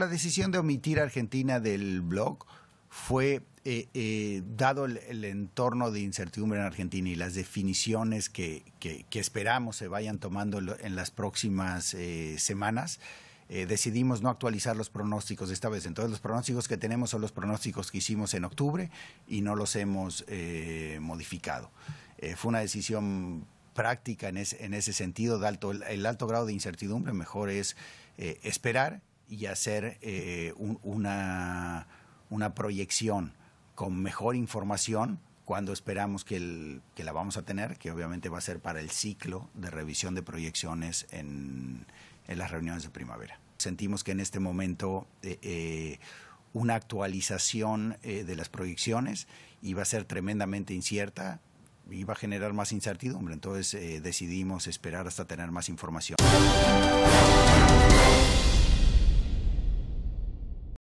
la decisión de omitir Argentina del blog fue eh, eh, dado el, entorno de incertidumbre en Argentina y las definiciones que, esperamos se vayan tomando en las próximas eh, semanas, decidimos no actualizar los pronósticos de esta vez. Entonces los pronósticos que tenemos son los pronósticos que hicimos en octubre y no los hemos modificado. fue una decisión práctica en, en ese sentido, de alto, el, alto grado de incertidumbre, mejor es esperar y hacer eh, una, una proyección con mejor información cuando esperamos que, la vamos a tener, que obviamente va a ser para el ciclo de revisión de proyecciones en, en las reuniones de primavera. Sentimos que en este momento eh, eh, una actualización de las proyecciones iba a ser tremendamente incierta, iba a generar más incertidumbre, entonces decidimos esperar hasta tener más información.